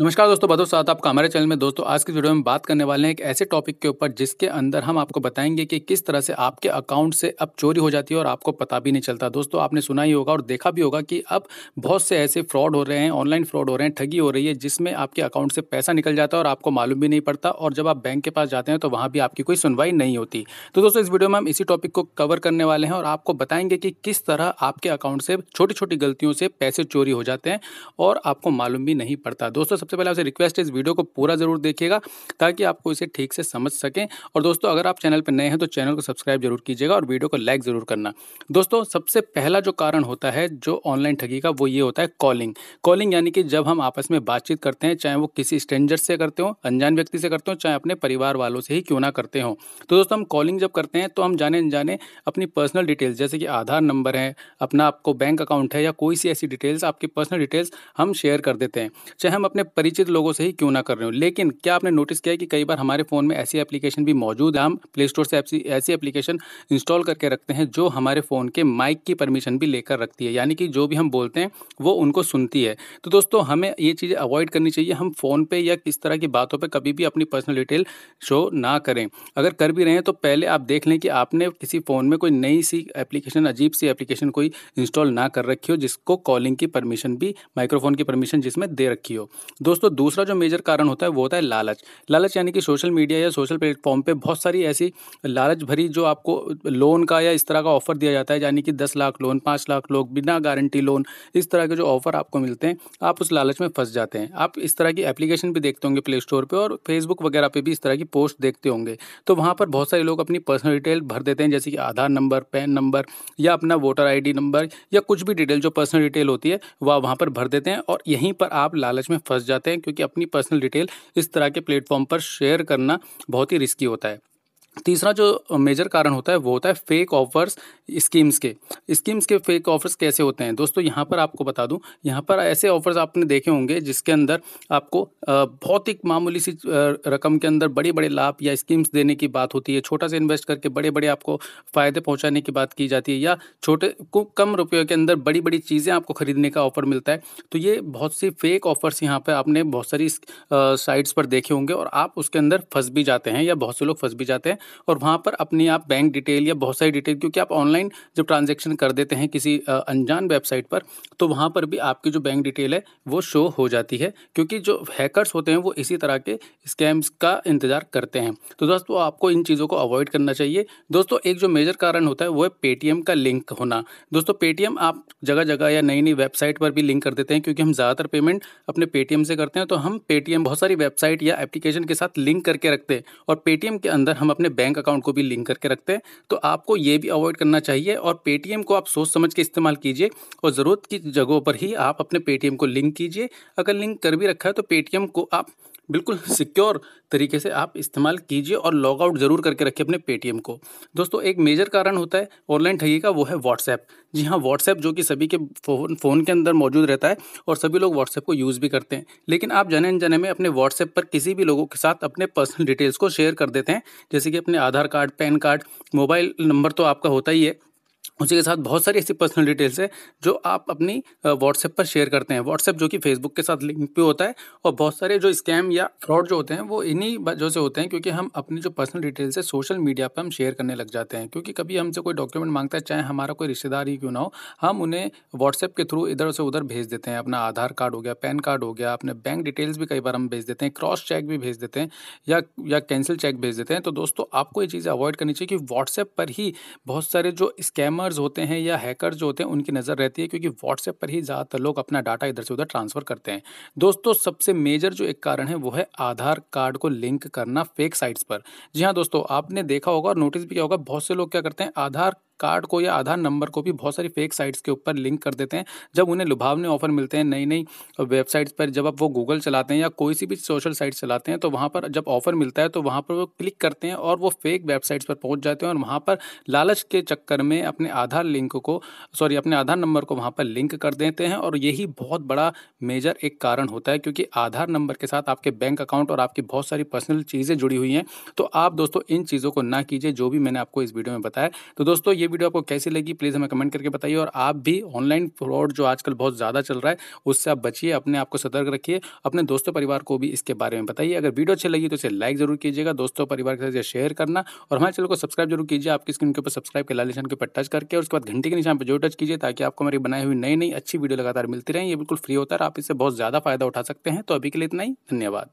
नमस्कार दोस्तों बदो साथ आपका हमारे चैनल में दोस्तों आज की वीडियो में बात करने वाले हैं एक ऐसे टॉपिक के ऊपर जिसके अंदर हम आपको बताएंगे कि किस तरह से आपके अकाउंट से अब चोरी हो जाती है और आपको पता भी नहीं चलता दोस्तों आपने सुना ही होगा और देखा भी होगा कि अब बहुत से ऐसे फ्रॉड हो रहे हैं ऑनलाइन फ्रॉड हो रहे हैं ठगी हो रही है जिसमें आपके अकाउंट से पैसा निकल जाता है और आपको मालूम भी नहीं पड़ता और जब आप बैंक के पास जाते हैं तो वहाँ भी आपकी कोई सुनवाई नहीं होती तो दोस्तों इस वीडियो में हम इसी टॉपिक को कवर करने वाले हैं और आपको बताएंगे कि किस तरह आपके अकाउंट से छोटी छोटी गलतियों से पैसे चोरी हो जाते हैं और आपको मालूम भी नहीं पड़ता दोस्तों सबसे पहले आपसे रिक्वेस्ट है इस वीडियो को पूरा ज़रूर देखिएगा ताकि आपको इसे ठीक से समझ सकें और दोस्तों अगर आप चैनल पर नए हैं तो चैनल को सब्सक्राइब जरूर कीजिएगा और वीडियो को लाइक ज़रूर करना दोस्तों सबसे पहला जो कारण होता है जो ऑनलाइन ठगी का वो ये होता है कॉलिंग कॉलिंग यानी कि जब हम आपस में बातचीत करते हैं चाहे वो किसी स्ट्रेंजर से करते हो अनजान व्यक्ति से करते हो चाहे अपने परिवार वालों से ही क्यों ना करते हो तो दोस्तों हम कॉलिंग जब करते हैं तो हम जाने अनजाने अपनी पर्सनल डिटेल्स जैसे कि आधार नंबर है अपना आपको बैंक अकाउंट है या कोई सी ऐसी डिटेल्स आपकी पर्सनल डिटेल्स हम शेयर कर देते हैं चाहे हम अपने परिचित लोगों से ही क्यों ना कर रहे हो लेकिन क्या आपने नोटिस किया कि कई बार हमारे फ़ोन में ऐसी एप्लीकेशन भी मौजूद है हम प्ले स्टोर से ऐसी एप्लीकेशन इंस्टॉल करके रखते हैं जो हमारे फ़ोन के माइक की परमिशन भी लेकर रखती है यानी कि जो भी हम बोलते हैं वो उनको सुनती है तो दोस्तों हमें ये चीज़ें अवॉइड करनी चाहिए हम फ़ोन पे या किस तरह की बातों पर कभी भी अपनी पर्सनल डिटेल शो ना करें अगर कर भी रहे हैं तो पहले आप देख लें कि आपने किसी फ़ोन में कोई नई सी एप्लीकेशन अजीब सी एप्लीकेशन कोई इंस्टॉल ना कर रखी हो जिसको कॉलिंग की परमिशन भी माइक्रोफोन की परमिशन जिसमें दे रखी हो दोस्तों दूसरा जो मेजर कारण होता है वो होता है लालच लालच यानी कि सोशल मीडिया या सोशल प्लेटफॉर्म पे बहुत सारी ऐसी लालच भरी जो आपको लोन का या इस तरह का ऑफर दिया जाता है यानी कि दस लाख लोन पाँच लाख लोग बिना गारंटी लोन इस तरह के जो ऑफर आपको मिलते हैं आप उस लालच में फंस जाते हैं आप इस तरह की एप्लीकेशन भी देखते होंगे प्ले स्टोर पर और फेसबुक वगैरह पर भी इस तरह की पोस्ट देखते होंगे तो वहाँ पर बहुत सारे लोग अपनी पर्सनल डिटेल भर देते हैं जैसे कि आधार नंबर पैन नंबर या अपना वोटर आई नंबर या कुछ भी डिटेल जो पर्सनल डिटेल होती है वह वहाँ पर भर देते हैं और यहीं पर आप लालच में फंस जाते हैं क्योंकि अपनी पर्सनल डिटेल इस तरह के प्लेटफॉर्म पर शेयर करना बहुत ही रिस्की होता है तीसरा जो मेजर कारण होता है वो होता है फेक ऑफर्स स्कीम्स के स्कीम्स के फेक ऑफर्स कैसे होते हैं दोस्तों यहाँ पर आपको बता दूँ यहाँ पर ऐसे ऑफर्स आपने देखे होंगे जिसके अंदर आपको बहुत ही मामूली सी रकम के अंदर बड़े बड़े लाभ या स्कीम्स देने की बात होती है छोटा सा इन्वेस्ट करके बड़े बड़े आपको फ़ायदे पहुँचाने की बात की जाती है या छोटे को कम रुपये के अंदर बड़ी बड़ी चीज़ें आपको ख़रीदने का ऑफर मिलता है तो ये बहुत सी फेक ऑफर्स यहाँ पर आपने बहुत सारी साइट्स पर देखे होंगे और आप उसके अंदर फंस भी जाते हैं या बहुत से लोग फंस भी जाते हैं और वहाँ पर अपनी आप बैंक डिटेल या बहुत सारी डिटेल क्योंकि आप ऑनलाइन जब ट्रांजेक्शन कर देते हैं किसी अनजान वेबसाइट पर तो वहाँ पर भी आपकी जो बैंक डिटेल है वो शो हो जाती है क्योंकि जो हैकर्स होते हैं वो इसी तरह के स्कैम्स का इंतज़ार करते हैं तो दोस्तों आपको इन चीज़ों को अवॉइड करना चाहिए दोस्तों एक जो मेजर कारण होता है वो है पेटीएम का लिंक होना दोस्तों पेटीएम आप जगह जगह या नई नई वेबसाइट पर भी लिंक कर देते हैं क्योंकि हम ज़्यादातर पेमेंट अपने पेटीएम से करते हैं तो हम पेटीएम बहुत सारी वेबसाइट या एप्लीकेशन के साथ लिंक करके रखते हैं और पेटीएम के अंदर हम अपने बैंक अकाउंट को भी लिंक करके रखते हैं तो आपको ये भी अवॉइड करना चाहिए और पेटीएम को आप सोच समझ के इस्तेमाल कीजिए और ज़रूरत की जगहों पर ही आप अपने पेटीएम को लिंक कीजिए अगर लिंक कर भी रखा है तो पेटीएम को आप बिल्कुल सिक्योर तरीके से आप इस्तेमाल कीजिए और लॉग आउट ज़रूर करके रखिए अपने पेटीएम को दोस्तों एक मेजर कारण होता है ऑनलाइन ठगी का वो है व्हाट्सएप जी हाँ व्हाट्सएप जो कि सभी के फ़ोन फ़ोन के अंदर मौजूद रहता है और सभी लोग व्हाट्सएप को यूज़ भी करते हैं लेकिन आप जाने अनजाने में अपने व्हाट्सएप पर किसी भी लोगों के साथ अपने पर्सनल डिटेल्स को शेयर कर देते हैं जैसे कि अपने Aadhaar card PAN card mobile number तो आपका होता ही है उसी के साथ बहुत सारी ऐसी पर्सनल डिटेल्स है जो आप अपनी व्हाट्सएप पर शेयर करते हैं व्हाट्सएप जो कि फेसबुक के साथ लिंक भी होता है और बहुत सारे जो स्कैम या फ्रॉड जो होते हैं वो इन्हीं वजह से होते हैं क्योंकि हम अपनी जो पर्सनल डिटेल्स है सोशल मीडिया पर हम शेयर करने लग जाते हैं क्योंकि कभी हमसे कोई डॉक्यूमेंट मांगता है चाहे हमारा कोई रिश्तेदार ही क्यों ना हो हम उन्हें व्हाट्सएप के थ्रू इधर से उधर भेज देते हैं अपना आधार कार्ड हो गया पैन कार्ड हो गया अपने बैंक डिटेल्स भी कई बार हम भेज देते हैं क्रॉस चेक भी भेज देते हैं या या कैंसिल चेक भेज देते हैं तो दोस्तों आपको ये चीज़ें अवॉइड करनी चाहिए कि व्हाट्सएप पर ही बहुत सारे जो स्कैमर स्कैमर्स होते हैं या हैकर जो होते हैं उनकी नज़र रहती है क्योंकि व्हाट्सएप पर ही ज़्यादातर लोग अपना डाटा इधर से उधर ट्रांसफ़र करते हैं दोस्तों सबसे मेजर जो एक कारण है वो है आधार कार्ड को लिंक करना फेक साइट्स पर जी हाँ दोस्तों आपने देखा होगा और नोटिस भी किया होगा बहुत से लोग क्या करते हैं आधार कार्ड को या आधार नंबर को भी बहुत सारी फेक साइट्स के ऊपर लिंक कर देते हैं जब उन्हें लुभावने ऑफर मिलते हैं नई नई वेबसाइट्स पर जब आप वो गूगल चलाते हैं या कोई सी भी सोशल साइट चलाते हैं तो वहाँ पर जब ऑफर मिलता है तो वहाँ पर वो क्लिक करते हैं और वो फेक वेबसाइट्स पर पहुँच जाते हैं और वहाँ पर लालच के चक्कर में अपने आधार लिंक को सॉरी अपने आधार नंबर को वहाँ पर लिंक कर देते हैं और यही बहुत बड़ा मेजर एक कारण होता है क्योंकि आधार नंबर के साथ आपके बैंक अकाउंट और आपकी बहुत सारी पर्सनल चीज़ें जुड़ी हुई हैं तो आप दोस्तों इन चीज़ों को ना कीजिए जो भी मैंने आपको इस वीडियो में बताया तो दोस्तों ये वीडियो आपको कैसी लगी प्लीज़ हमें कमेंट करके बताइए और आप भी ऑनलाइन फ्रॉड जो आजकल बहुत ज़्यादा चल रहा है उससे आप बचिए अपने आप को सतर्क रखिए अपने दोस्तों परिवार को भी इसके बारे में बताइए अगर वीडियो अच्छी लगी तो इसे लाइक जरूर कीजिएगा दोस्तों परिवार के साथ शेयर करना और हमारे चैनल को सब्सक्राइब जरूर कीजिए आपकी स्क्रीन के ऊपर सब्सक्राइब के लाल निशान के ऊपर टच करके और उसके बाद घंटे के निशान पर जो टच कीजिए ताकि आपको हमारी बनाई हुई नई नई अच्छी वीडियो लगातार मिलती रहे ये बिल्कुल फ्री होता है आप इससे बहुत ज़्यादा फायदा उठा सकते हैं तो अभी के लिए इतना ही धन्यवाद